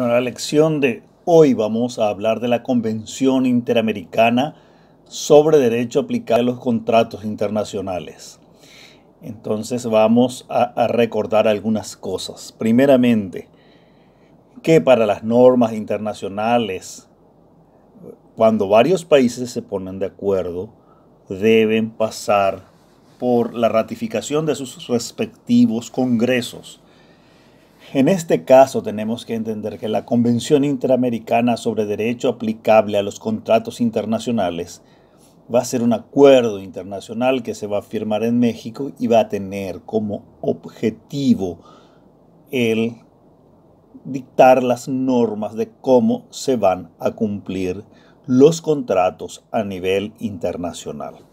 En la lección de hoy vamos a hablar de la Convención Interamericana sobre Derecho Aplicable a los Contratos Internacionales. Entonces vamos a, a, recordar algunas cosas. Primeramente, que para las normas internacionales, cuando varios países se ponen de acuerdo, deben pasar por la ratificación de sus respectivos congresos en este caso tenemos que entender que la Convención Interamericana sobre Derecho aplicable a los contratos internacionales va a ser un acuerdo internacional que se va a firmar en México y va a tener como objetivo el dictar las normas de cómo se van a cumplir los contratos a nivel internacional.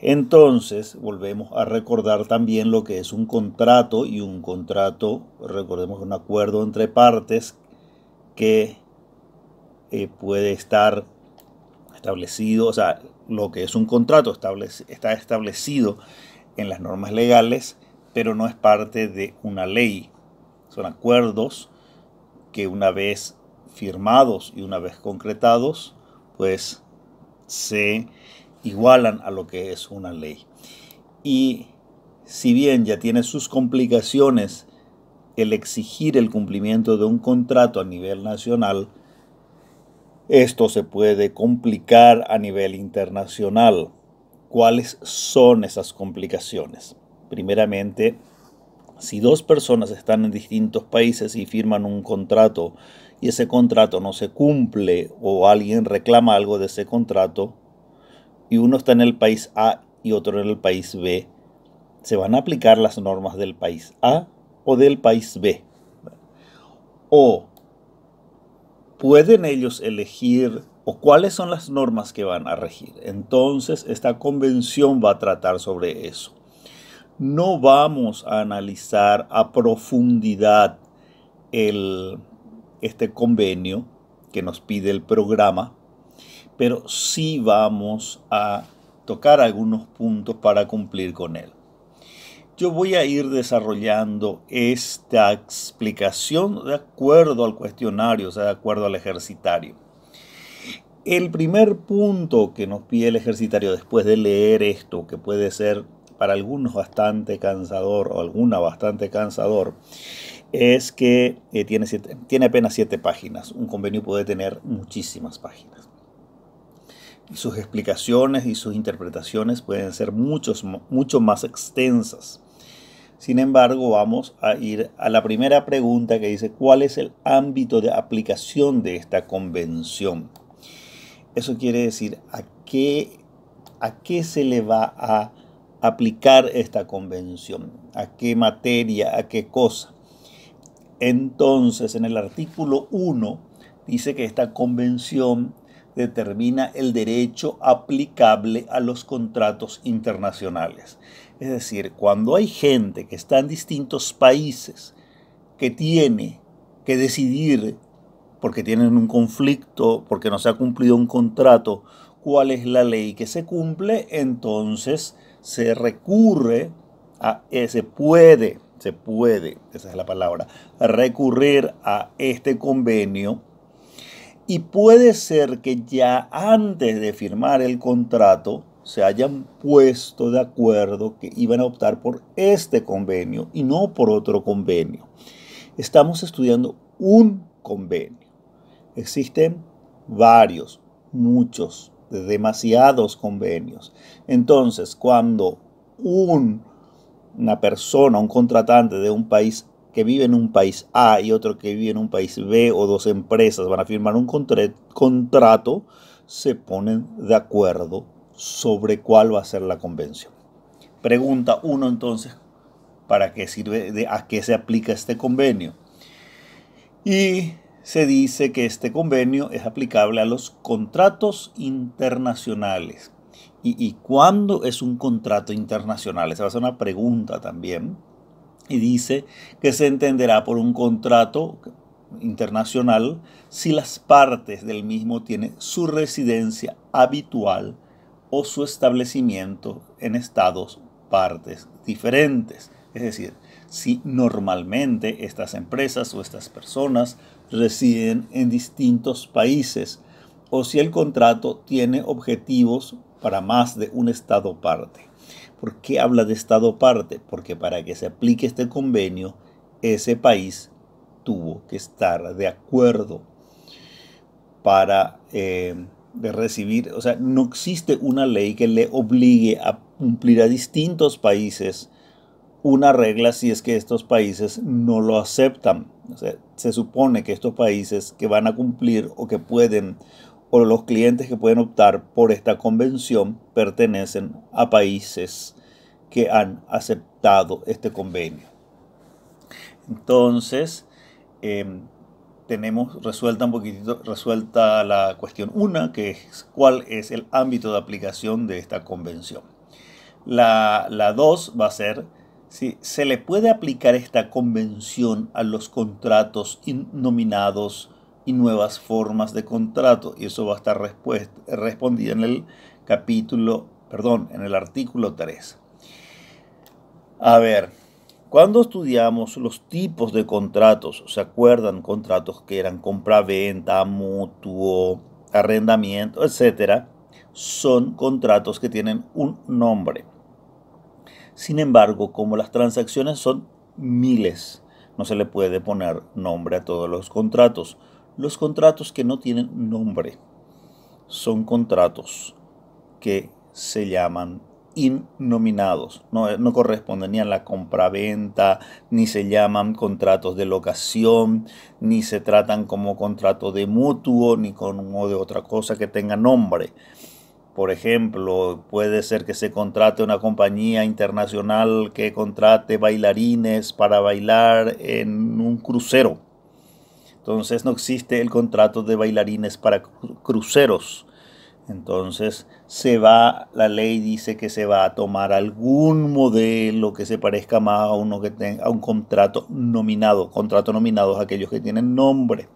Entonces, volvemos a recordar también lo que es un contrato y un contrato, recordemos un acuerdo entre partes que eh, puede estar establecido, o sea, lo que es un contrato está establecido en las normas legales, pero no es parte de una ley. Son acuerdos que una vez firmados y una vez concretados, pues se igualan a lo que es una ley. Y si bien ya tiene sus complicaciones el exigir el cumplimiento de un contrato a nivel nacional, esto se puede complicar a nivel internacional. ¿Cuáles son esas complicaciones? Primeramente, si dos personas están en distintos países y firman un contrato y ese contrato no se cumple o alguien reclama algo de ese contrato, y uno está en el país A y otro en el país B, se van a aplicar las normas del país A o del país B. O pueden ellos elegir o cuáles son las normas que van a regir. Entonces, esta convención va a tratar sobre eso. No vamos a analizar a profundidad este convenio que nos pide el programa, pero sí vamos a tocar algunos puntos para cumplir con él. Yo voy a ir desarrollando esta explicación de acuerdo al cuestionario, o sea, de acuerdo al ejercitario. El primer punto que nos pide el ejercitario después de leer esto, que puede ser para algunos bastante cansador o alguna bastante cansador, es que eh, tiene, tiene apenas siete páginas. Un convenio puede tener muchísimas páginas sus explicaciones y sus interpretaciones pueden ser muchos, mucho más extensas. Sin embargo, vamos a ir a la primera pregunta que dice, ¿cuál es el ámbito de aplicación de esta convención? Eso quiere decir, ¿a qué, a qué se le va a aplicar esta convención? ¿A qué materia? ¿A qué cosa? Entonces, en el artículo 1 dice que esta convención determina el derecho aplicable a los contratos internacionales. Es decir, cuando hay gente que está en distintos países que tiene que decidir, porque tienen un conflicto, porque no se ha cumplido un contrato, cuál es la ley que se cumple, entonces se recurre a, se puede, se puede, esa es la palabra, recurrir a este convenio y puede ser que ya antes de firmar el contrato se hayan puesto de acuerdo que iban a optar por este convenio y no por otro convenio. Estamos estudiando un convenio. Existen varios, muchos, demasiados convenios. Entonces, cuando una persona, un contratante de un país que vive en un país A y otro que vive en un país B o dos empresas van a firmar un contrato, se ponen de acuerdo sobre cuál va a ser la convención. Pregunta uno entonces, ¿para qué sirve, a qué se aplica este convenio? Y se dice que este convenio es aplicable a los contratos internacionales. ¿Y, y cuándo es un contrato internacional? Esa va a ser una pregunta también y dice que se entenderá por un contrato internacional si las partes del mismo tienen su residencia habitual o su establecimiento en estados partes diferentes. Es decir, si normalmente estas empresas o estas personas residen en distintos países o si el contrato tiene objetivos para más de un estado parte. ¿Por qué habla de Estado parte? Porque para que se aplique este convenio, ese país tuvo que estar de acuerdo para eh, recibir, o sea, no existe una ley que le obligue a cumplir a distintos países una regla si es que estos países no lo aceptan. O sea, se supone que estos países que van a cumplir o que pueden o los clientes que pueden optar por esta convención pertenecen a países que han aceptado este convenio. Entonces, em, tenemos resuelta un poquitito, resuelta la cuestión 1, que es cuál es el ámbito de aplicación de esta convención. La 2 va a ser si se le puede aplicar esta convención a los contratos nominados y nuevas formas de contrato. Y eso va a estar respondido en el capítulo, perdón, en el artículo 3. A ver, cuando estudiamos los tipos de contratos, ¿se acuerdan? Contratos que eran compra-venta, mutuo, arrendamiento, etcétera, son contratos que tienen un nombre. Sin embargo, como las transacciones son miles, no se le puede poner nombre a todos los contratos los contratos que no tienen nombre son contratos que se llaman innominados. Eh, no, corresponden ni a la compraventa, ni se llaman contratos de locación, ni se tratan como contrato de mutuo, ni como de otra cosa que tenga nombre. Por ejemplo, puede ser que se contrate una compañía internacional que contrate bailarines para bailar en un crucero entonces no existe el contrato de bailarines para cruceros. Entonces se va, la ley dice que se va a tomar algún modelo que se parezca más a uno que tenga un contrato nominado. Contrato nominados a aquellos que tienen nombre.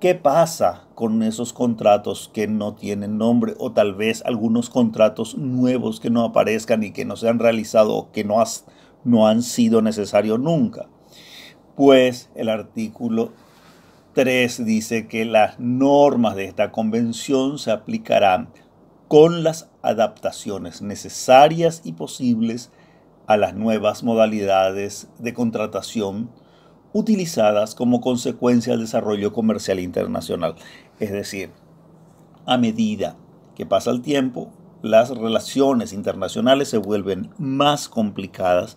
¿Qué pasa con esos contratos que no tienen nombre o tal vez algunos contratos nuevos que no aparezcan y que no se han realizado o que no, no han sido necesarios nunca? Pues el artículo 3 dice que las normas de esta convención se aplicarán con las adaptaciones necesarias y posibles a las nuevas modalidades de contratación utilizadas como consecuencia del desarrollo comercial internacional. Es decir, a medida que pasa el tiempo, las relaciones internacionales se vuelven más complicadas,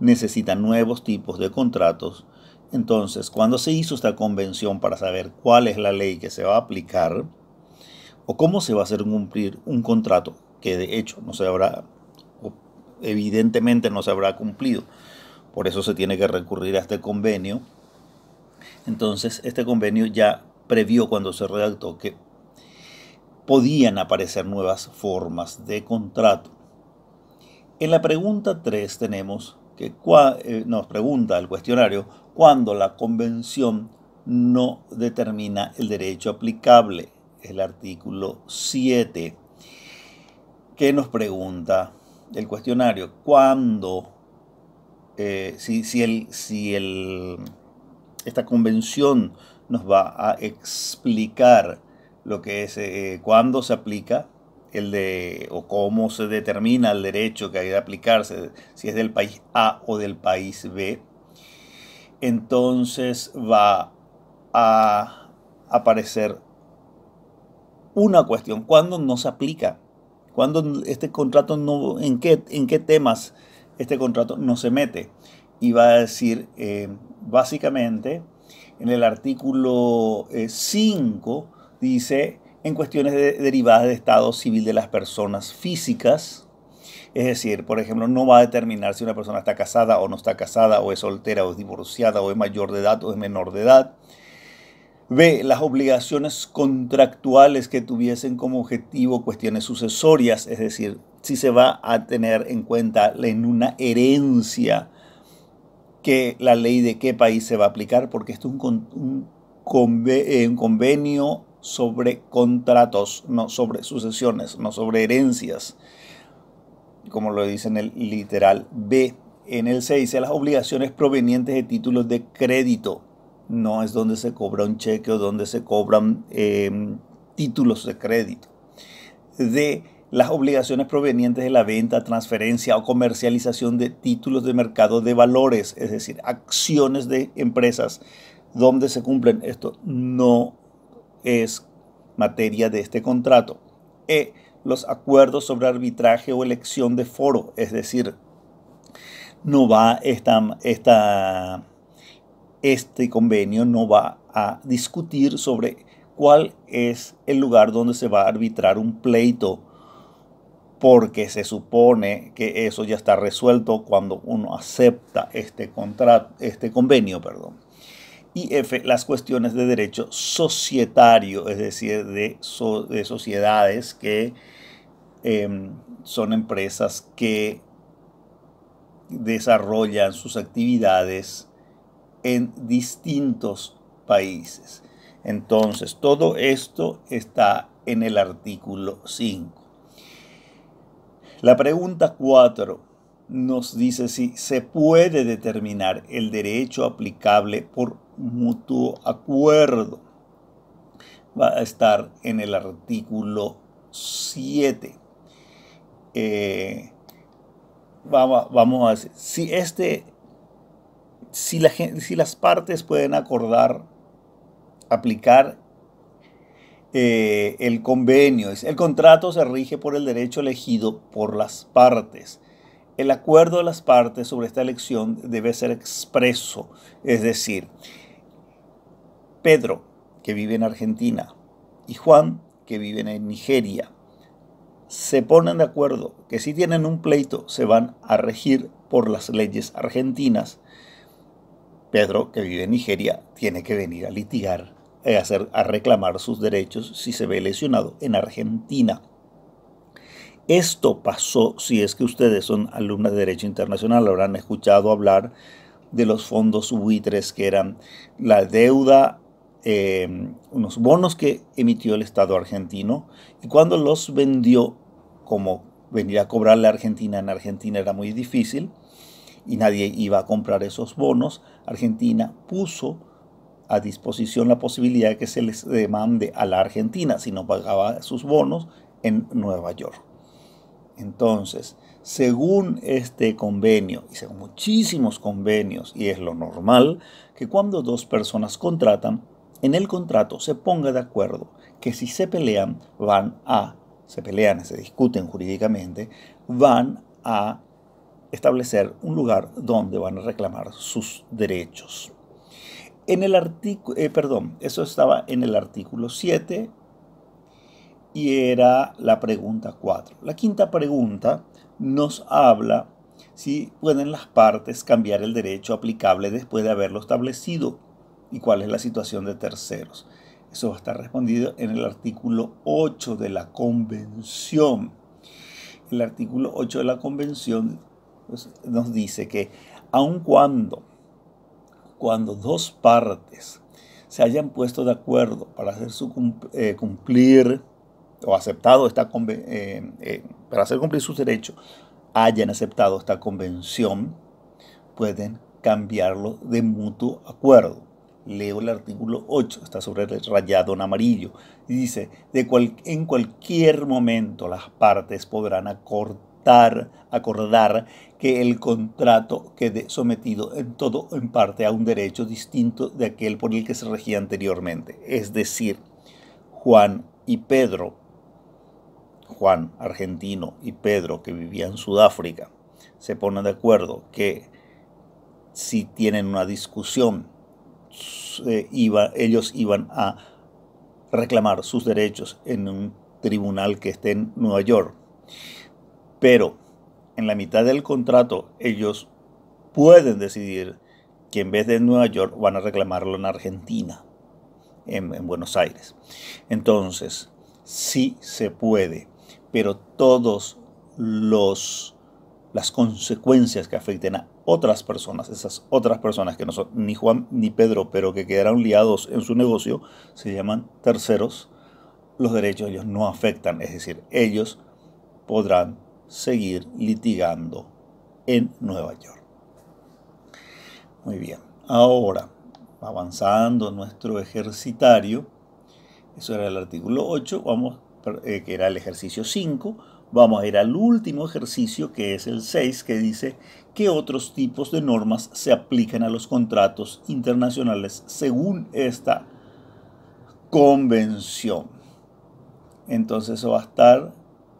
necesitan nuevos tipos de contratos entonces, cuando se hizo esta convención para saber cuál es la ley que se va a aplicar o cómo se va a hacer cumplir un contrato que de hecho no se habrá, evidentemente no se habrá cumplido, por eso se tiene que recurrir a este convenio. Entonces, este convenio ya previó cuando se redactó que podían aparecer nuevas formas de contrato. En la pregunta 3 tenemos que eh, nos pregunta el cuestionario cuando la convención no determina el derecho aplicable, el artículo 7, que nos pregunta el cuestionario ¿cuándo, eh, si, si, el, si esta convención nos va a explicar lo que es, eh, cuándo se aplica el de o cómo se determina el derecho que hay de aplicarse, si es del país A o del país B, entonces va a aparecer una cuestión, ¿cuándo no se aplica? ¿Cuándo este contrato no, en qué, en qué temas este contrato no se mete? Y va a decir, eh, básicamente, en el artículo 5 eh, dice en cuestiones derivadas de estado civil de las personas físicas. Es decir, por ejemplo, no va a determinar si una persona está casada o no está casada, o es soltera, o es divorciada, o es mayor de edad, o es menor de edad. B. Las obligaciones contractuales que tuviesen como objetivo cuestiones sucesorias, es decir, si se va a tener en cuenta en una herencia que la ley de qué país se va a aplicar, porque esto es un, eh, convenio sobre contratos, no sobre sucesiones, no sobre herencias, como lo dice en el literal B. En el C dice las obligaciones provenientes de títulos de crédito. No es donde se cobra un cheque o donde se cobran em, títulos de crédito. D. Las obligaciones provenientes de la venta, transferencia o comercialización de títulos de mercado de valores, es decir, acciones de empresas donde se cumplen. Esto no es materia de este contrato. E. Los acuerdos sobre arbitraje o elección de foro, es decir, no va esta, esta, este convenio no va a discutir sobre cuál es el lugar donde se va a arbitrar un pleito, porque se supone que eso ya está resuelto cuando uno acepta este, contrato, este convenio. Perdón y F, las cuestiones de derecho societario, es decir, de, de sociedades que em, son empresas que desarrollan sus actividades en distintos países. Entonces, todo esto está en el artículo 5. La pregunta 4 nos dice si se puede determinar el derecho aplicable por mutuo acuerdo. Va a estar en el artículo 7. Eh, vamos, a ver si este, si, la, si las partes pueden acordar aplicar eh, el convenio. El contrato se rige por el derecho elegido por las partes. El acuerdo de las partes sobre esta elección debe ser expreso, es decir, Pedro, que vive en Argentina, y Juan, que vive en Nigeria, se ponen de acuerdo que si tienen un pleito se van a regir por las leyes argentinas. Pedro, que vive en Nigeria, tiene que venir a litigar, a, hacer, a reclamar sus derechos si se ve lesionado en Argentina. Esto pasó, si es que ustedes son alumnos de Derecho Internacional, habrán escuchado hablar de los fondos buitres que eran la deuda Em, unos bonos que emitió el Estado argentino y cuando los vendió, como venir a cobrar la Argentina en Argentina era muy difícil y nadie iba a comprar esos bonos, Argentina puso a disposición la posibilidad de que se les demande a la Argentina si no pagaba sus bonos en Nueva York. Entonces, según este convenio, y según muchísimos convenios, y es lo normal, que cuando dos personas contratan, en el contrato se ponga de acuerdo que si se pelean van a, se pelean, se discuten jurídicamente, van a establecer un lugar donde van a reclamar sus derechos. En el artículo, eh, perdón, eso estaba en el artículo 7 y era la pregunta 4. La quinta pregunta nos habla si pueden las partes cambiar el derecho aplicable después de haberlo establecido y cuál es la situación de terceros. Eso va a estar respondido en el artículo 8 de la Convención. El artículo 8 de la Convención pues, nos dice que aun cuando, cuando dos partes se hayan puesto de acuerdo para hacer su eh, cumplir o aceptado esta eh, eh, para hacer cumplir sus derechos, hayan aceptado esta convención, pueden cambiarlo de mutuo acuerdo leo el artículo 8, está sobre el rayado en amarillo, y dice, de en cualquier momento las partes podrán acordar, acordar que el contrato quede sometido en todo o en parte a un derecho distinto de aquel por el que se regía anteriormente. Es decir, Juan y Pedro, Juan argentino y Pedro que vivía en Sudáfrica, se ponen de acuerdo que si tienen una discusión eh, iba, ellos iban a reclamar sus derechos en un tribunal que esté en Nueva York. Pero en la mitad del contrato ellos pueden decidir que en vez de Nueva York van a reclamarlo en Argentina, en, Buenos Aires. Entonces, sí se puede, pero todos los las consecuencias que afecten a otras personas, esas otras personas que no son ni Juan ni Pedro, pero que quedaron liados en su negocio, se llaman terceros. Los derechos ellos no afectan, es decir, ellos podrán seguir litigando en Nueva York. Muy bien, ahora avanzando nuestro ejercitario, eso era el artículo 8, vamos, eh, que era el ejercicio 5, Vamos a ir al último ejercicio, que es el 6, que dice qué otros tipos de normas se aplican a los contratos internacionales según esta convención. Entonces eso va a estar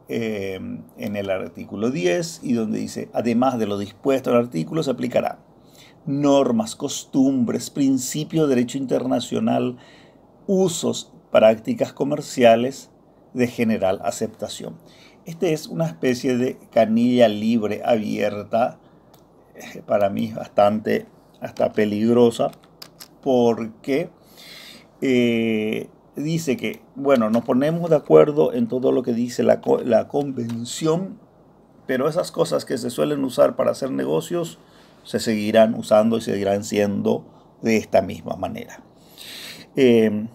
em, en el artículo 10 y donde dice, además de lo dispuesto al artículo, se aplicará normas, costumbres, principios de derecho internacional, usos, prácticas comerciales de general aceptación. Este es una especie de canilla libre abierta, eh, para mí es bastante hasta peligrosa, porque eh, dice que, bueno, nos ponemos de acuerdo en todo lo que dice la, convención, pero esas cosas que se suelen usar para hacer negocios se seguirán usando y seguirán siendo de esta misma manera. Eh,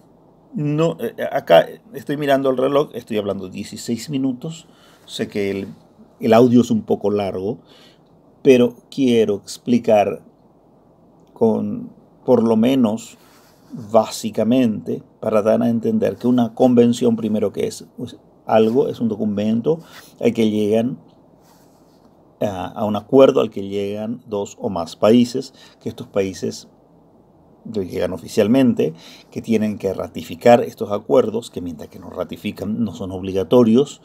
no, eh, eh, acá estoy mirando el reloj, estoy hablando 16 minutos, sé que el, audio es un poco largo, pero quiero explicar con, por lo menos, básicamente, para dar a entender que una convención primero que es pues, algo, es un documento al que llegan a, a un acuerdo al que llegan dos o más países, que estos países llegan oficialmente, que tienen que ratificar estos acuerdos, que mientras que no ratifican no son obligatorios,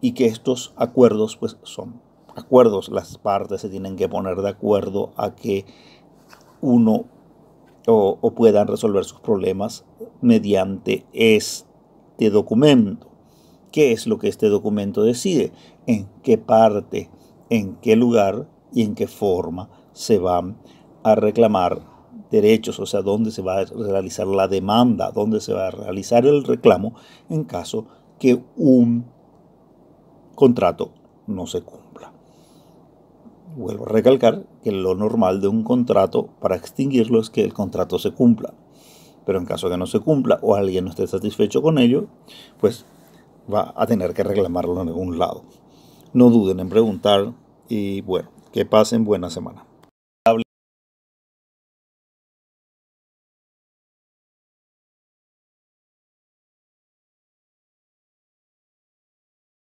y que estos acuerdos pues son acuerdos, las partes se tienen que poner de acuerdo a que uno o, o puedan resolver sus problemas mediante este documento. ¿Qué es lo que este documento decide? ¿En qué parte, en qué lugar y en qué forma se van a reclamar derechos, o sea, dónde se va a realizar la demanda, dónde se va a realizar el reclamo en caso que un contrato no se cumpla. Vuelvo a recalcar que lo normal de un contrato para extinguirlo es que el contrato se cumpla. Pero en caso que no se cumpla o alguien no esté satisfecho con ello, pues va a tener que reclamarlo en algún lado. No duden en preguntar y bueno, que pasen buena semana.